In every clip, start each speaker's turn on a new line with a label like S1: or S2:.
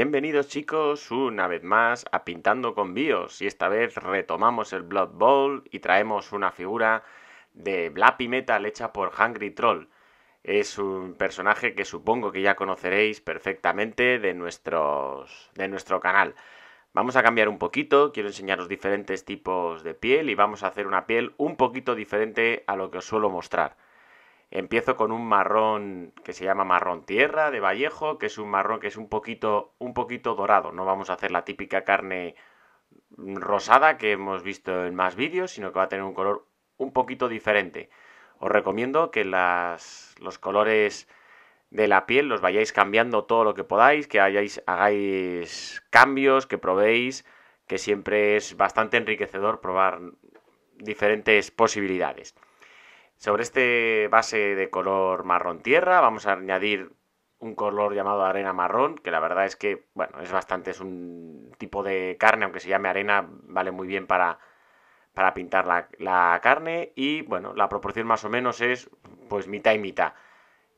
S1: Bienvenidos chicos una vez más a Pintando con Bios y esta vez retomamos el Blood Bowl y traemos una figura de Blappy Metal hecha por Hungry Troll. Es un personaje que supongo que ya conoceréis perfectamente de, de nuestro canal. Vamos a cambiar un poquito, quiero enseñaros diferentes tipos de piel y vamos a hacer una piel un poquito diferente a lo que os suelo mostrar. Empiezo con un marrón que se llama marrón tierra de Vallejo, que es un marrón que es un poquito, un poquito dorado. No vamos a hacer la típica carne rosada que hemos visto en más vídeos, sino que va a tener un color un poquito diferente. Os recomiendo que las, los colores de la piel los vayáis cambiando todo lo que podáis, que hayáis, hagáis cambios, que probéis, que siempre es bastante enriquecedor probar diferentes posibilidades. Sobre este base de color marrón tierra vamos a añadir un color llamado arena marrón, que la verdad es que, bueno, es bastante, es un tipo de carne, aunque se llame arena, vale muy bien para, para pintar la, carne y, bueno, la proporción más o menos es pues mitad y mitad.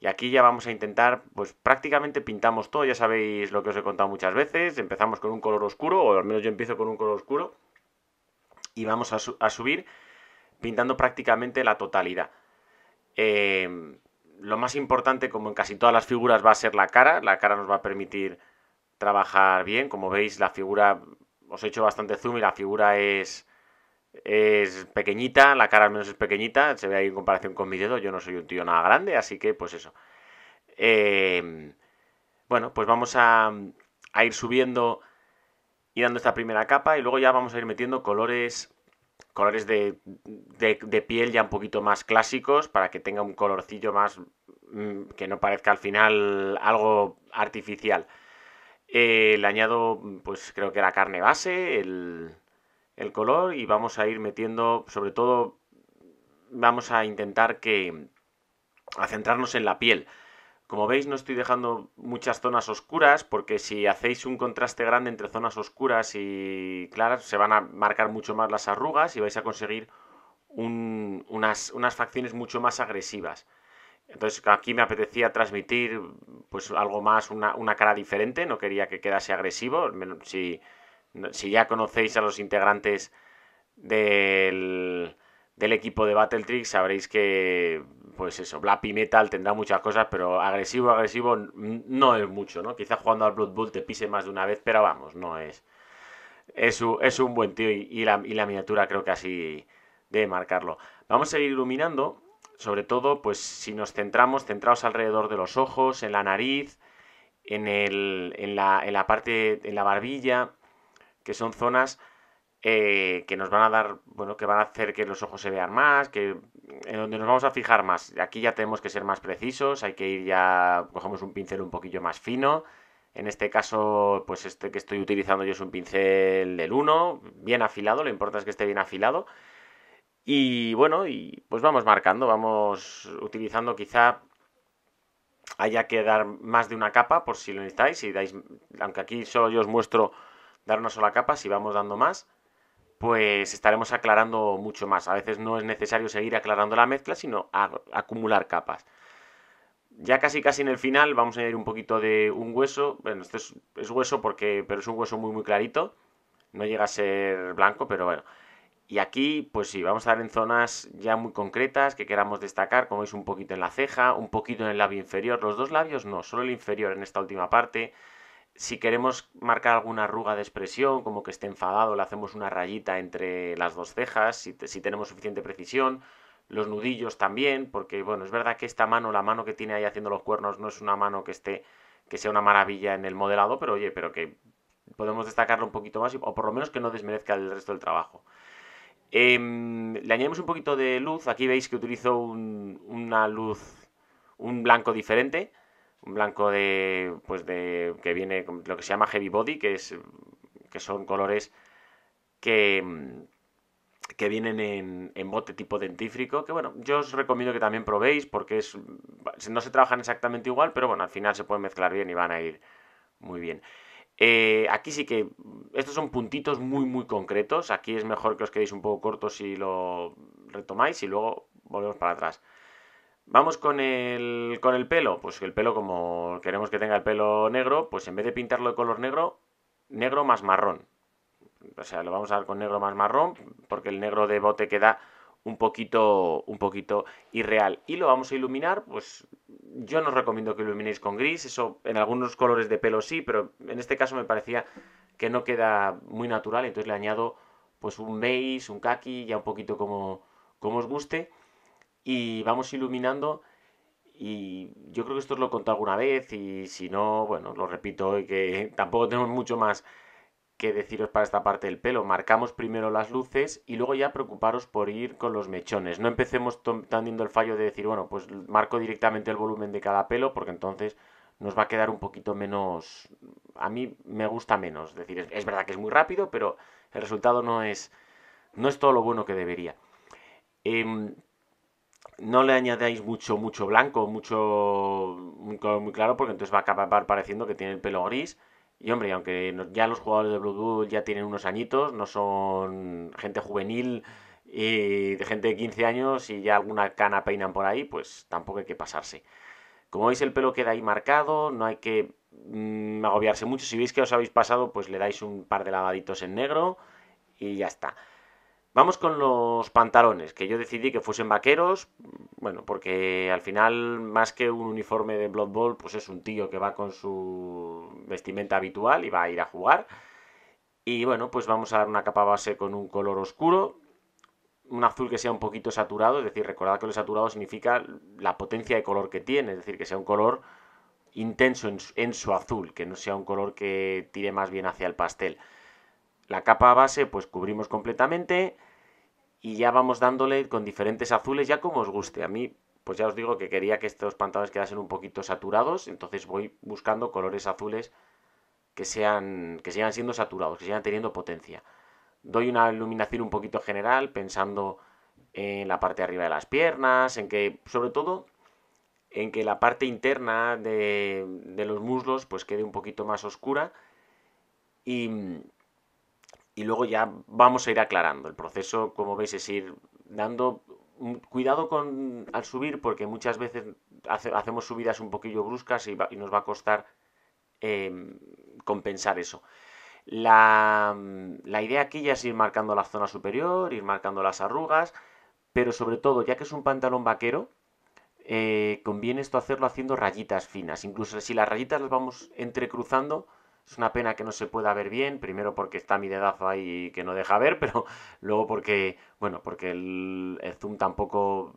S1: Y aquí ya vamos a intentar, pues prácticamente pintamos todo, ya sabéis lo que os he contado muchas veces, empezamos con un color oscuro, o al menos yo empiezo con un color oscuro, y vamos a, a subir pintando prácticamente la totalidad. Em, lo más importante, como en casi todas las figuras, va a ser la cara. La cara nos va a permitir trabajar bien. Como veis, la figura, os he hecho bastante zoom y la figura es, es pequeñita, la cara al menos es pequeñita. Se ve ahí en comparación con mi dedo. Yo no soy un tío nada grande, así que pues eso. Em, bueno, pues vamos a, a ir subiendo y dando esta primera capa y luego ya vamos a ir metiendo colores colores de, piel ya un poquito más clásicos para que tenga un colorcillo más mm, que no parezca al final algo artificial. Eh, le añado, pues creo que la carne base, el, el color y vamos a ir metiendo, sobre todo, vamos a intentar que, a centrarnos en la piel. Como veis no estoy dejando muchas zonas oscuras porque si hacéis un contraste grande entre zonas oscuras y claras se van a marcar mucho más las arrugas y vais a conseguir unas, unas, facciones mucho más agresivas. Entonces aquí me apetecía transmitir pues algo más, una, cara diferente, no quería que quedase agresivo. Si, si ya conocéis a los integrantes del, equipo de Battle Tricks sabréis que pues eso, Blappy Metal tendrá muchas cosas, pero agresivo, agresivo no es mucho, ¿no? Quizás jugando al Blood bull te pise más de una vez, pero vamos, no es. Es un, es un buen tío y, la, miniatura creo que así debe marcarlo. Vamos a ir iluminando, sobre todo, pues si nos centramos, centrados alrededor de los ojos, en la nariz, en, el, la, en la parte, en la barbilla, que son zonas eh, que nos van a dar, bueno, que van a hacer que los ojos se vean más, que en donde nos vamos a fijar más. Aquí ya tenemos que ser más precisos, hay que ir ya, cogemos un pincel un poquillo más fino. En este caso, pues este que estoy utilizando yo es un pincel del 1, bien afilado, lo importante es que esté bien afilado. Y bueno, y pues vamos marcando, vamos utilizando quizá haya que dar más de una capa por si lo necesitáis, y dais, aunque aquí solo yo os muestro dar una sola capa, si vamos dando más, pues estaremos aclarando mucho más. A veces no es necesario seguir aclarando la mezcla, sino acumular capas. Ya casi casi en el final vamos a añadir un poquito de un hueso. Bueno, este es, hueso porque, pero es un hueso muy muy clarito. No llega a ser blanco, pero bueno. Y aquí, pues sí, vamos a dar en zonas ya muy concretas que queramos destacar, como veis, un poquito en la ceja, un poquito en el labio inferior. Los dos labios no, solo el inferior en esta última parte. Si queremos marcar alguna arruga de expresión, como que esté enfadado, le hacemos una rayita entre las dos cejas, si, tenemos suficiente precisión. Los nudillos también, porque bueno, es verdad que esta mano, la mano que tiene ahí haciendo los cuernos, no es una mano que esté que sea una maravilla en el modelado, pero oye, pero que podemos destacarlo un poquito más, o por lo menos que no desmerezca el resto del trabajo. Em, le añadimos un poquito de luz, aquí veis que utilizo una luz, un blanco diferente, un blanco de pues de que viene con lo que se llama heavy body que es que son colores que mm, que vienen en, en, bote tipo dentífrico, que bueno, yo os recomiendo que también probéis porque es, no se trabajan exactamente igual, pero bueno, al final se pueden mezclar bien y van a ir muy bien. Eh, aquí sí que estos son puntitos muy muy concretos, aquí es mejor que os quedéis un poco cortos y lo retomáis y luego volvemos para atrás. Vamos con el, con el pelo. Pues el pelo, como queremos que tenga el pelo negro, pues en vez de pintarlo de color negro, negro más marrón. O sea, lo vamos a dar con negro más marrón, porque el negro de bote queda un poquito, un poquito irreal. Y lo vamos a iluminar, pues yo no os recomiendo que iluminéis con gris, eso en algunos colores de pelo sí, pero en este caso me parecía que no queda muy natural, entonces le añado pues un beige, un kaki, ya un poquito como, como os guste y vamos iluminando y yo creo que esto os lo he contado alguna vez y si no, bueno, lo repito y que tampoco tenemos mucho más que deciros para esta parte del pelo. Marcamos primero las luces y luego ya preocuparos por ir con los mechones. No empecemos teniendo el fallo de decir, bueno, pues marco directamente el volumen de cada pelo porque entonces nos va a quedar un poquito menos... A mí me gusta menos. Es decir, es, verdad que es muy rápido, pero el resultado no es, no es todo lo bueno que debería. Em, no le añadáis mucho, mucho blanco, mucho, muy, muy claro, porque entonces va a acabar pareciendo que tiene el pelo gris. Y hombre, aunque ya los jugadores de Blue Bull ya tienen unos añitos, no son gente juvenil y de gente de 15 años y ya alguna cana peinan por ahí, pues tampoco hay que pasarse. Como veis el pelo queda ahí marcado, no hay que mm, agobiarse mucho. Si veis que os habéis pasado, pues le dais un par de lavaditos en negro y ya está. Vamos con los pantalones, que yo decidí que fuesen vaqueros, bueno, porque al final, más que un uniforme de Blood Bowl, pues es un tío que va con su vestimenta habitual y va a ir a jugar. Y bueno, pues vamos a dar una capa base con un color oscuro, un azul que sea un poquito saturado, es decir, recordad que lo saturado significa la potencia de color que tiene, es decir, que sea un color intenso en su azul, que no sea un color que tire más bien hacia el pastel. La capa base pues cubrimos completamente y ya vamos dándole con diferentes azules ya como os guste. A mí pues ya os digo que quería que estos pantalones quedasen un poquito saturados, entonces voy buscando colores azules que sean que sigan siendo saturados, que sigan teniendo potencia. Doy una iluminación un poquito general pensando en la parte de arriba de las piernas, en que sobre todo en que la parte interna de, de los muslos pues quede un poquito más oscura y y luego ya vamos a ir aclarando. El proceso, como veis, es ir dando cuidado con al subir porque muchas veces hacemos subidas un poquillo bruscas y, nos va a costar em, compensar eso. La, idea aquí ya es ir marcando la zona superior, ir marcando las arrugas, pero sobre todo, ya que es un pantalón vaquero, eh, conviene esto hacerlo haciendo rayitas finas. Incluso si las rayitas las vamos entrecruzando, es una pena que no se pueda ver bien, primero porque está mi dedazo ahí que no deja ver, pero luego porque, bueno, porque el, zoom tampoco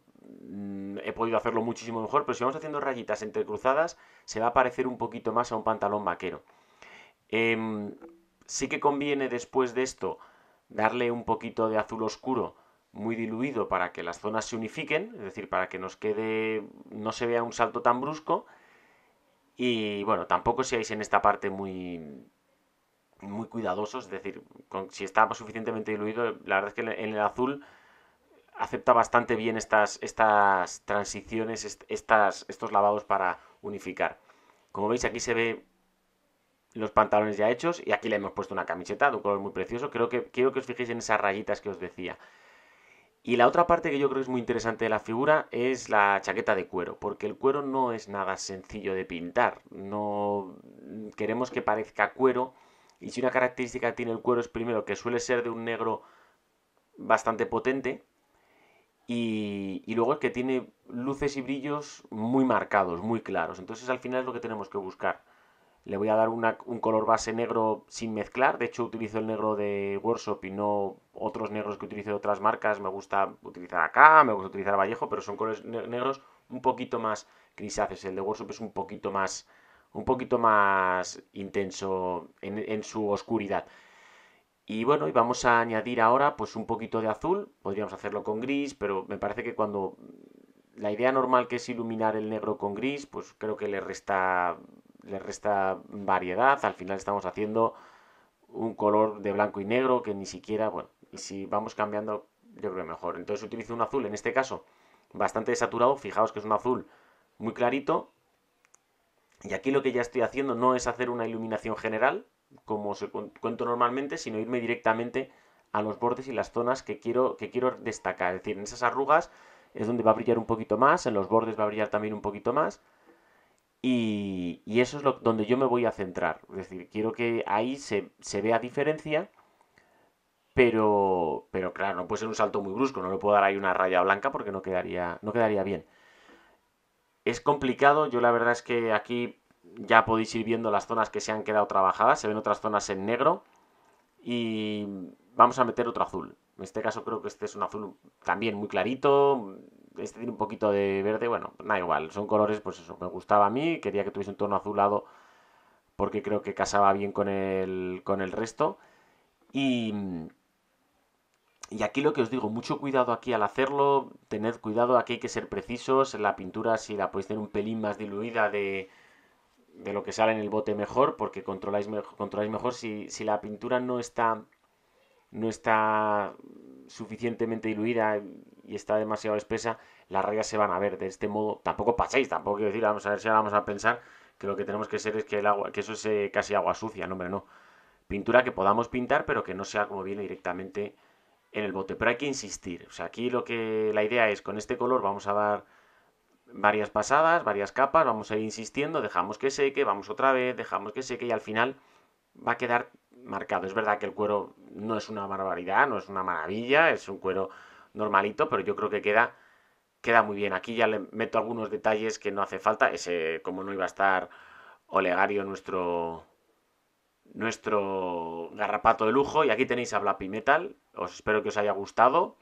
S1: mm, he podido hacerlo muchísimo mejor, pero si vamos haciendo rayitas entrecruzadas, se va a parecer un poquito más a un pantalón vaquero. Em, sí que conviene después de esto darle un poquito de azul oscuro muy diluido para que las zonas se unifiquen, es decir, para que nos quede, no se vea un salto tan brusco y bueno, tampoco seáis en esta parte muy muy cuidadosos, es decir, si está suficientemente diluido, la verdad es que en el azul acepta bastante bien estas, estas transiciones, estas, estos lavados para unificar. Como veis aquí se ve los pantalones ya hechos y aquí le hemos puesto una camiseta de un color muy precioso. Creo que, quiero que os fijéis en esas rayitas que os decía. Y la otra parte que yo creo que es muy interesante de la figura es la chaqueta de cuero, porque el cuero no es nada sencillo de pintar. No mm, queremos que parezca cuero. Y si una característica tiene el cuero es primero que suele ser de un negro bastante potente. Y, luego que tiene luces y brillos muy marcados, muy claros. Entonces al final es lo que tenemos que buscar. Le voy a dar un color base negro sin mezclar. De hecho, utilizo el negro de Workshop y no otros negros que utilice de otras marcas. Me gusta utilizar acá, me gusta utilizar Vallejo, pero son colores negros un poquito más grisáceos. El de Workshop es un poquito más, un poquito más intenso en, su oscuridad. Y bueno, y vamos a añadir ahora pues un poquito de azul. Podríamos hacerlo con gris, pero me parece que cuando la idea normal que es iluminar el negro con gris, pues creo que le resta le resta variedad. Al final estamos haciendo un color de blanco y negro que ni siquiera, bueno, y si vamos cambiando, yo creo que mejor. Entonces utilizo un azul, en este caso, bastante desaturado. Fijaos que es un azul muy clarito. Y aquí lo que ya estoy haciendo no es hacer una iluminación general, como se cuento normalmente, sino irme directamente a los bordes y las zonas que quiero, que quiero destacar. Es decir, en esas arrugas es donde va a brillar un poquito más, en los bordes va a brillar también un poquito más. Y, eso es lo, donde yo me voy a centrar. Es decir, quiero que ahí se, vea diferencia, pero, pero claro, no puede ser un salto muy brusco, no le puedo dar ahí una raya blanca porque no quedaría, no quedaría bien. Es complicado, yo la verdad es que aquí ya podéis ir viendo las zonas que se han quedado trabajadas, se ven otras zonas en negro y vamos a meter otro azul. En este caso creo que este es un azul también muy clarito, este tiene un poquito de verde, bueno, da igual, son colores, pues eso, me gustaba a mí, quería que tuviese un tono azulado porque creo que casaba bien con el, con el resto. Y, y aquí lo que os digo, mucho cuidado aquí al hacerlo, tened cuidado, aquí hay que ser precisos, la pintura si la podéis tener un pelín más diluida de, lo que sale en el bote mejor, porque controláis, mejor, mejor si, si la pintura no está no está suficientemente diluida y está demasiado espesa, las rayas se van a ver. De este modo, tampoco paséis, tampoco quiero decir, vamos a ver si ahora vamos a pensar que lo que tenemos que ser es que el agua, que eso es casi agua sucia, no hombre, no. Pintura que podamos pintar, pero que no sea como viene directamente en el bote. Pero hay que insistir. O sea, aquí lo que la idea es, con este color vamos a dar varias pasadas, varias capas, vamos a ir insistiendo, dejamos que seque, vamos otra vez, dejamos que seque y al final va a quedar marcado. Es verdad que el cuero no es una barbaridad, no es una maravilla, es un cuero normalito, pero yo creo que queda, queda muy bien. Aquí ya le meto algunos detalles que no hace falta. Ese, como no iba a estar Olegario, nuestro, nuestro garrapato de lujo. Y aquí tenéis a Blappy Metal. Os espero que os haya gustado.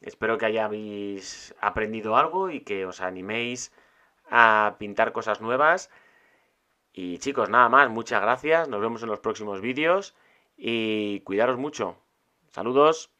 S1: Espero que hayáis aprendido algo y que os animéis a pintar cosas nuevas. Y chicos, nada más, muchas gracias, nos vemos en los próximos vídeos y cuidaros mucho. Saludos.